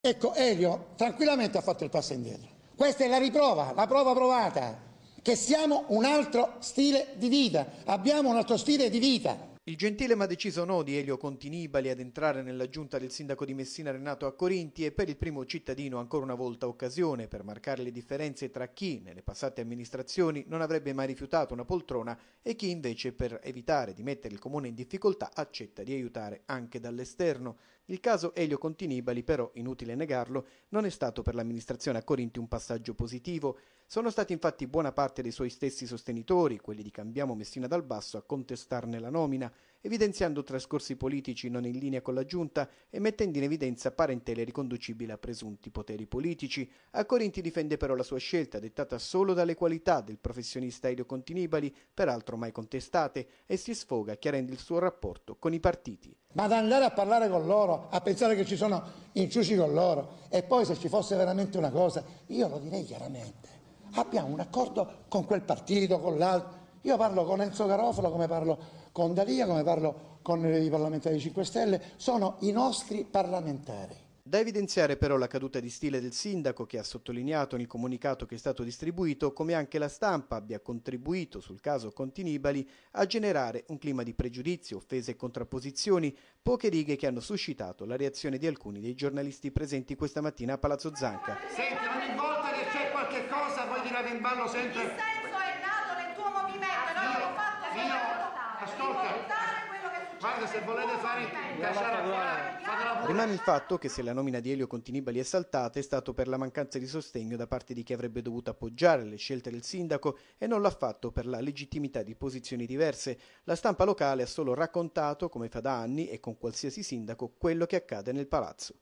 Ecco, Elio tranquillamente ha fatto il passo indietro. Questa è la riprova, la prova provata, che siamo un altro stile di vita, abbiamo un altro stile di vita. Il gentile ma deciso no di Elio Continibali ad entrare nella giunta del sindaco di Messina Renato a Corinti è per il primo cittadino ancora una volta occasione per marcare le differenze tra chi nelle passate amministrazioni non avrebbe mai rifiutato una poltrona e chi invece per evitare di mettere il comune in difficoltà accetta di aiutare anche dall'esterno. Il caso Elio Continibali, però, inutile negarlo, non è stato per l'amministrazione a Corinti un passaggio positivo. Sono stati infatti buona parte dei suoi stessi sostenitori, quelli di Cambiamo Messina dal Basso, a contestarne la nomina, evidenziando trascorsi politici non in linea con la giunta e mettendo in evidenza parentele riconducibili a presunti poteri politici. A Corinti difende però la sua scelta, dettata solo dalle qualità del professionista Elio Continibali, peraltro mai contestate, e si sfoga chiarendo il suo rapporto con i partiti. Ma ad andare a parlare con loro a pensare che ci sono inciuci con loro. E poi se ci fosse veramente una cosa, io lo direi chiaramente. Abbiamo un accordo con quel partito, con l'altro. Io parlo con Enzo Garofalo, come parlo con Dalia, come parlo con i parlamentari 5 Stelle. Sono i nostri parlamentari. Da evidenziare però la caduta di stile del sindaco che ha sottolineato nel comunicato che è stato distribuito come anche la stampa abbia contribuito sul caso Continibali a generare un clima di pregiudizio, offese e contrapposizioni, poche righe che hanno suscitato la reazione di alcuni dei giornalisti presenti questa mattina a Palazzo Zanca. Senti, ogni volta che c'è qualche cosa voi tirate in ballo sempre... Il senso è nato nel tuo movimento, noi abbiamo fatto... Io, ascolta, Guarda, se volete fare casciaraffiare, Rimane il fatto che se la nomina di Elio Continibali è saltata è stato per la mancanza di sostegno da parte di chi avrebbe dovuto appoggiare le scelte del sindaco e non l'ha fatto per la legittimità di posizioni diverse. La stampa locale ha solo raccontato, come fa da anni e con qualsiasi sindaco, quello che accade nel palazzo.